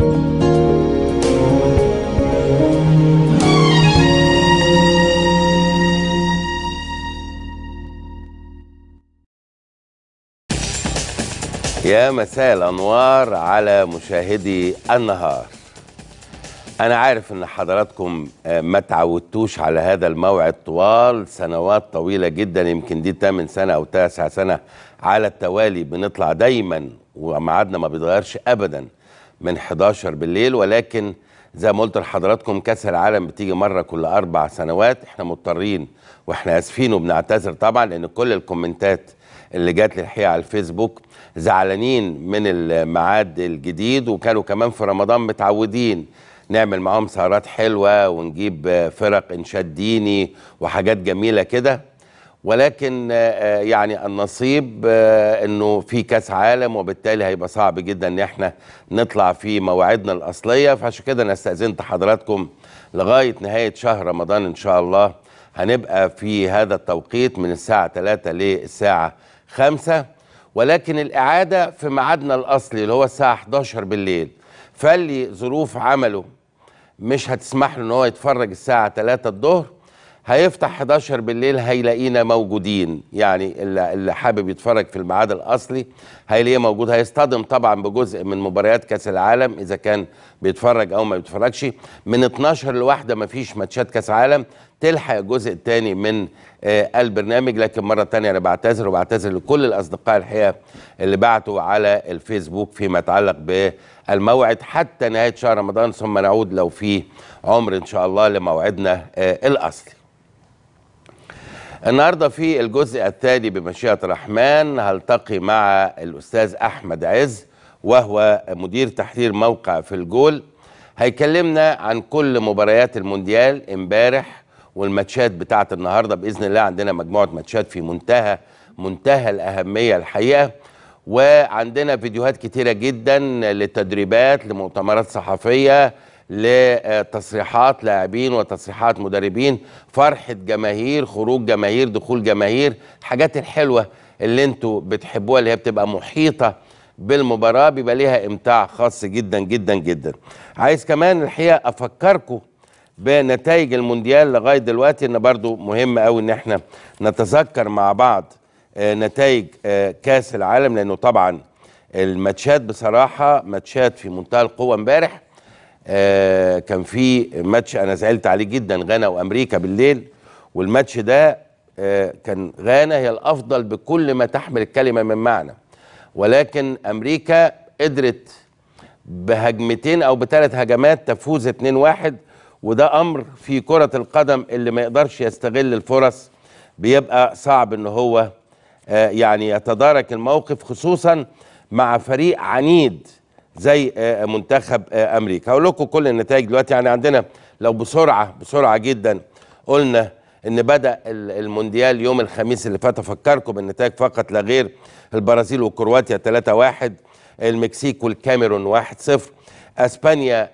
يا مساء الأنوار على مشاهدي النهار أنا عارف أن حضراتكم آه، ما تعودتوش على هذا الموعد طوال سنوات طويلة جدا يمكن دي 8 سنة أو 9 سنة على التوالي بنطلع دايما وميعادنا ما بيتغيرش أبدا من 11 بالليل ولكن زي ما قلت لحضراتكم كاس العالم بتيجي مره كل اربع سنوات احنا مضطرين واحنا اسفين وبنعتذر طبعا لان كل الكومنتات اللي جات لي الحقيقه على الفيسبوك زعلانين من الميعاد الجديد وكانوا كمان في رمضان متعودين نعمل معاهم سهرات حلوه ونجيب فرق انشاد ديني وحاجات جميله كده ولكن آه، آه، يعني النصيب آه، انه في كاس عالم وبالتالي هيبقى صعب جدا ان احنا نطلع في مواعيدنا الاصليه فعشان كده انا استاذنت حضراتكم لغايه نهايه شهر رمضان ان شاء الله هنبقى في هذا التوقيت من الساعه 3 للساعه 5 ولكن الاعاده في ميعادنا الاصلي اللي هو الساعه 11 بالليل فاللي ظروف عمله مش هتسمح له ان هو يتفرج الساعه 3 الظهر هيفتح 11 بالليل هيلاقينا موجودين يعني اللي, اللي حابب يتفرج في الميعاد الاصلي هيلاقيه موجود هيصطدم طبعا بجزء من مباريات كاس العالم اذا كان بيتفرج او ما بيتفرجش من 12 لواحده مفيش ماتشات كاس عالم تلحق الجزء الثاني من آه البرنامج لكن مره ثانيه انا بعتذر وبعتذر لكل الاصدقاء الحقيقه اللي بعتوا على الفيسبوك فيما يتعلق بالموعد حتى نهايه شهر رمضان ثم نعود لو في عمر ان شاء الله لموعدنا آه الاصلي النهارده في الجزء التالي بمشيئه الرحمن هلتقي مع الاستاذ احمد عز وهو مدير تحرير موقع في الجول هيكلمنا عن كل مباريات المونديال امبارح والماتشات بتاعه النهارده باذن الله عندنا مجموعه ماتشات في منتهى منتهى الاهميه الحقيقه وعندنا فيديوهات كتيره جدا للتدريبات لمؤتمرات صحفيه لتصريحات لاعبين وتصريحات مدربين فرحة جماهير خروج جماهير دخول جماهير الحاجات الحلوة اللي انتوا بتحبوها اللي هي بتبقى محيطة بالمباراة بيبقى ليها امتاع خاص جدا جدا جدا عايز كمان الحقيقة افكركم بنتائج المونديال لغاية دلوقتي ان برضو مهم قوي ان احنا نتذكر مع بعض آه، نتائج آه، كاس العالم لانه طبعا الماتشات بصراحة ماتشات في منتهى القوة امبارح آه، كان في ماتش انا زعلت عليه جدا غانا وامريكا بالليل والماتش ده آه، كان غانا هي الافضل بكل ما تحمل الكلمه من معنى ولكن امريكا قدرت بهجمتين او بثلاث هجمات تفوز 2-1 وده امر في كره القدم اللي ما يقدرش يستغل الفرص بيبقى صعب ان هو آه، يعني يتدارك الموقف خصوصا مع فريق عنيد زي آه، آه، منتخب آه، امريكا هقول لكم كل النتائج دلوقتي يعني عندنا لو بسرعه بسرعه جدا قلنا ان بدا المونديال يوم الخميس اللي فات افكركم بالنتائج فقط لا غير البرازيل وكرواتيا 3-1 المكسيك والكاميرون 1-0 اسبانيا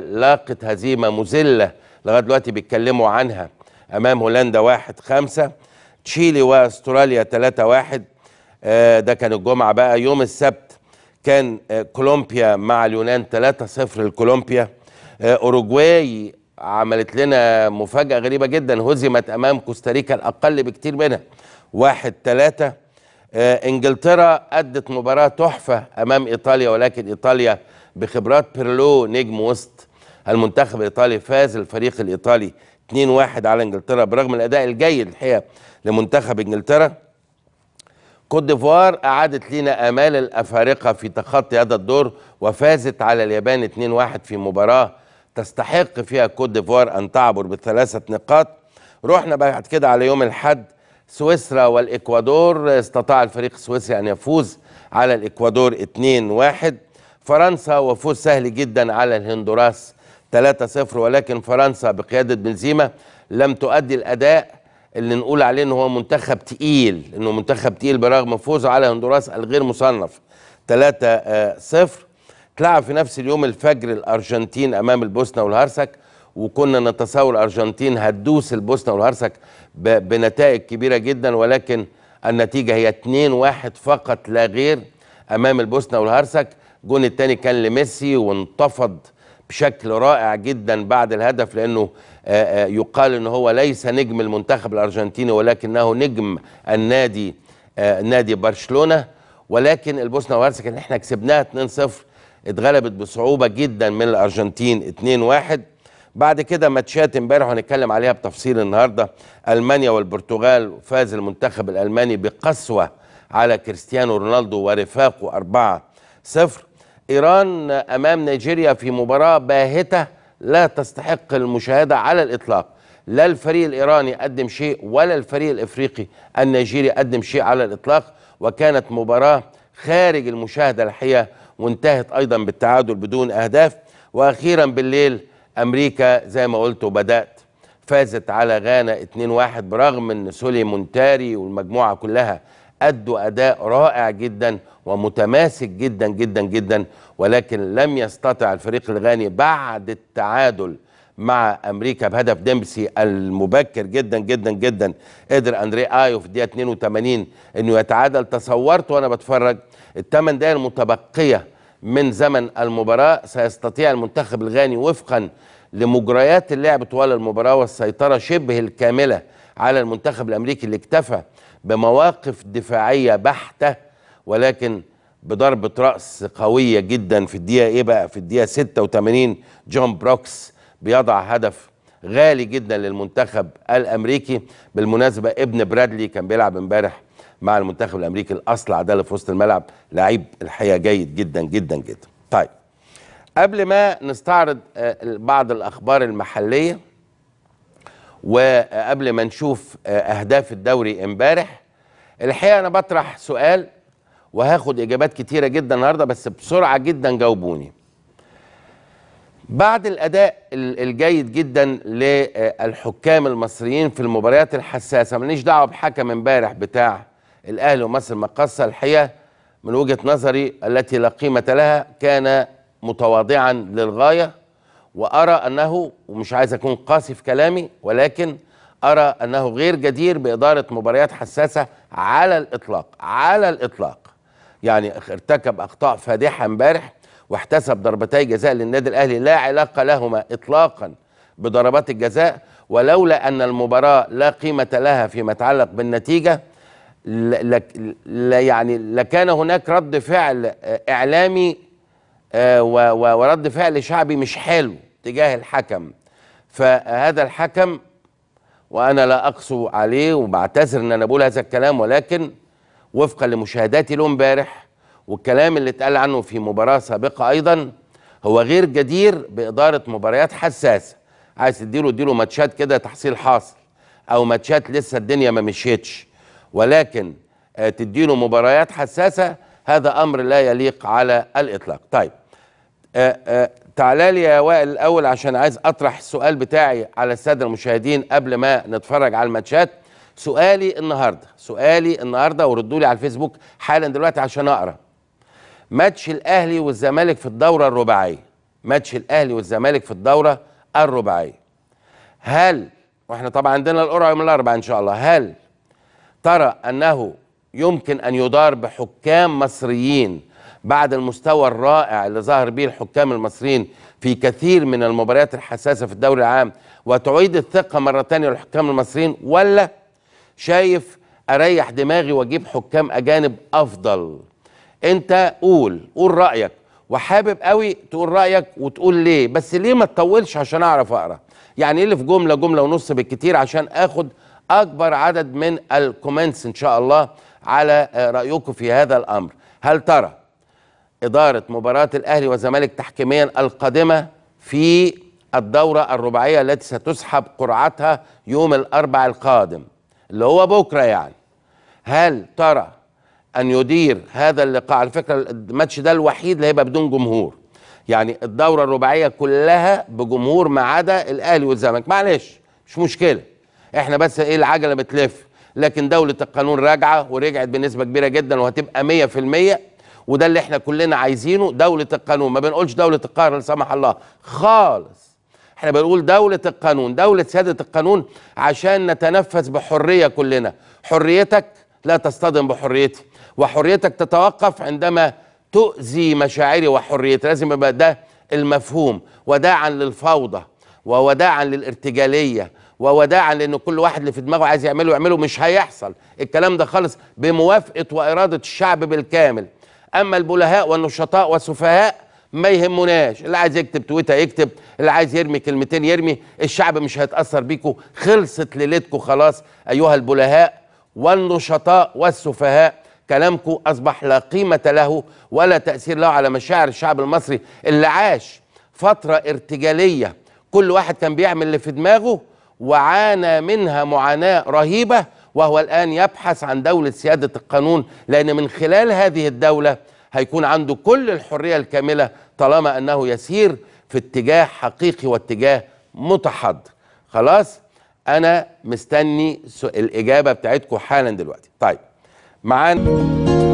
لاقت هزيمه مذله لغايه دلوقتي بيتكلموا عنها امام هولندا 1-5 تشيلي واستراليا 3-1 ده كان الجمعه بقى يوم السبت كان آه، كولومبيا مع اليونان 3-0 لكولومبيا آه، اوروجواي عملت لنا مفاجأة غريبة جدا هزمت أمام كوستاريكا الأقل بكتير منها واحد ثلاثة آه، إنجلترا أدت مباراة تحفة أمام إيطاليا ولكن إيطاليا بخبرات بيرلو نجم وسط المنتخب الإيطالي فاز الفريق الإيطالي 2-1 على إنجلترا برغم الأداء الجيد الحقيقة لمنتخب إنجلترا كوت ديفوار أعادت لنا آمال الأفارقة في تخطي هذا الدور وفازت على اليابان 2-1 في مباراة تستحق فيها كوت ديفوار أن تعبر بثلاثة نقاط رحنا بعد كده على يوم الحد سويسرا والإكوادور استطاع الفريق السويسري أن يفوز على الإكوادور 2-1 فرنسا وفوز سهل جدا على الهندوراس 3-0 ولكن فرنسا بقيادة بنزيما لم تؤدي الأداء اللي نقول عليه ان هو منتخب تقيل انه منتخب تقيل برغم فوزه على هندوراس الغير مصنف 3 0 آه، اتلعب في نفس اليوم الفجر الارجنتين امام البوسنه والهرسك وكنا نتصور الارجنتين هتدوس البوسنه والهرسك بنتائج كبيره جدا ولكن النتيجه هي 2-1 فقط لا غير امام البوسنه والهرسك الجون الثاني كان لميسي وانتفض بشكل رائع جدا بعد الهدف لانه يقال ان هو ليس نجم المنتخب الارجنتيني ولكنه نجم النادي نادي برشلونه ولكن البوسنه وهرسك احنا كسبناها 2-0 اتغلبت بصعوبه جدا من الارجنتين 2-1 بعد كده ماتشات امبارح وهنتكلم عليها بتفصيل النهارده المانيا والبرتغال فاز المنتخب الالماني بقسوه على كريستيانو رونالدو ورفاقه 4 0 إيران أمام نيجيريا في مباراة باهتة لا تستحق المشاهدة على الإطلاق لا الفريق الإيراني قدم شيء ولا الفريق الإفريقي النيجيري قدم شيء على الإطلاق وكانت مباراة خارج المشاهدة الحقيقة وانتهت أيضا بالتعادل بدون أهداف وأخيرا بالليل أمريكا زي ما قلت وبدأت فازت على غانا 2-1 برغم أن سولي مونتاري والمجموعة كلها أدوا أداء رائع جدا ومتماسك جدا جدا جدا ولكن لم يستطع الفريق الغاني بعد التعادل مع امريكا بهدف ديمبسي المبكر جدا جدا جدا قدر اندري ايو في الدقيقه 82 انه يتعادل تصورت وانا بتفرج الثمان دقائق المتبقيه من زمن المباراه سيستطيع المنتخب الغاني وفقا لمجريات اللعب طوال المباراه والسيطره شبه الكامله على المنتخب الامريكي اللي اكتفى بمواقف دفاعية بحتة ولكن بضربة رأس قوية جدا في الدقيقة ايه بقى في الدقيقة 86 جون بروكس بيضع هدف غالي جدا للمنتخب الامريكي بالمناسبة ابن برادلي كان بيلعب امبارح مع المنتخب الامريكي الاصلع ده اللي في وسط الملعب لعيب الحقيقة جيد جدا جدا جدا طيب قبل ما نستعرض آه، بعض الاخبار المحليه وقبل ما نشوف آه، اهداف الدوري امبارح الحقيقه انا بطرح سؤال وهاخد اجابات كتيره جدا النهارده بس بسرعه جدا جاوبوني بعد الاداء الجيد جدا للحكام المصريين في المباريات الحساسه ماليش دعوه بحكم امبارح بتاع الاهلي ومصر مقصه الحقيقه من وجهه نظري التي لا قيمه لها كان متواضعا للغايه وارى انه ومش عايز اكون قاسي في كلامي ولكن ارى انه غير جدير باداره مباريات حساسه على الاطلاق على الاطلاق يعني ارتكب اخطاء فادحه امبارح واحتسب ضربتي جزاء للنادي الاهلي لا علاقه لهما اطلاقا بضربات الجزاء ولولا ان المباراه لا قيمه لها فيما يتعلق بالنتيجه لك يعني لكان هناك رد فعل اعلامي آه، ورد فعل شعبي مش حلو تجاه الحكم فهذا الحكم وانا لا اقسو عليه وبعتذر ان انا بقول هذا الكلام ولكن وفقا لمشاهداتي له امبارح والكلام اللي اتقال عنه في مباراه سابقه ايضا هو غير جدير باداره مباريات حساسه عايز تديله اديله ماتشات كده تحصيل حاصل او ماتشات لسه الدنيا ما مشيتش ولكن آه، تديله مباريات حساسه هذا امر لا يليق على الاطلاق طيب آه، آه، تعالى لي يا وائل الاول عشان عايز اطرح السؤال بتاعي على الساده المشاهدين قبل ما نتفرج على الماتشات سؤالي النهارده سؤالي النهارده وردوا لي على الفيسبوك حالا دلوقتي عشان اقرا ماتش الاهلي والزمالك في الدوره الرباعيه ماتش الاهلي والزمالك في الدوره الرباعيه هل واحنا طبعا عندنا القرعه يوم الاربعاء ان شاء الله هل ترى انه يمكن ان يدار بحكام مصريين بعد المستوى الرائع اللي ظهر به الحكام المصريين في كثير من المباريات الحساسه في الدوري العام وتعيد الثقه مره ثانيه للحكام المصريين ولا شايف اريح دماغي واجيب حكام اجانب افضل انت قول قول رايك وحابب قوي تقول رايك وتقول ليه بس ليه ما تطولش عشان اعرف اقرا يعني اللي في جمله جمله ونص بالكتير عشان اخد اكبر عدد من الكومنتس ان شاء الله على رايكم في هذا الامر هل ترى إدارة مباراة الأهلي والزمالك تحكيميا القادمة في الدورة الرباعية التي ستسحب قرعتها يوم الأربع القادم اللي هو بكرة يعني هل ترى أن يدير هذا اللقاء على فكرة الماتش ده الوحيد اللي هيبقى بدون جمهور يعني الدورة الرباعية كلها بجمهور ما عدا الأهلي والزمالك معلش مش مشكلة احنا بس ايه العجلة بتلف لكن دولة القانون راجعة ورجعت بنسبة كبيرة جدا وهتبقى 100% وده اللي احنا كلنا عايزينه دولة القانون ما بنقولش دولة القاهرة لا سمح الله خالص احنا بنقول دولة القانون دولة سيادة القانون عشان نتنفس بحرية كلنا حريتك لا تصطدم بحريتي وحريتك تتوقف عندما تؤذي مشاعري وحريتي لازم يبقى ده المفهوم وداعا للفوضى ووداعا للارتجاليه ووداعا لان كل واحد اللي في دماغه عايز يعمله يعمله مش هيحصل الكلام ده خالص بموافقه واراده الشعب بالكامل اما البلهاء والنشطاء والسفهاء ما يهموناش اللي عايز يكتب تويتر يكتب اللي عايز يرمي كلمتين يرمي الشعب مش هيتاثر بيكم خلصت ليلتكم خلاص ايها البلهاء والنشطاء والسفهاء كلامكم اصبح لا قيمه له ولا تاثير له على مشاعر الشعب المصري اللي عاش فتره ارتجاليه كل واحد كان بيعمل اللي في دماغه وعانى منها معاناه رهيبه وهو الآن يبحث عن دولة سيادة القانون لأن من خلال هذه الدولة هيكون عنده كل الحرية الكاملة طالما أنه يسير في اتجاه حقيقي واتجاه متحضر خلاص أنا مستني الإجابة بتاعتكم حالا دلوقتي طيب معانا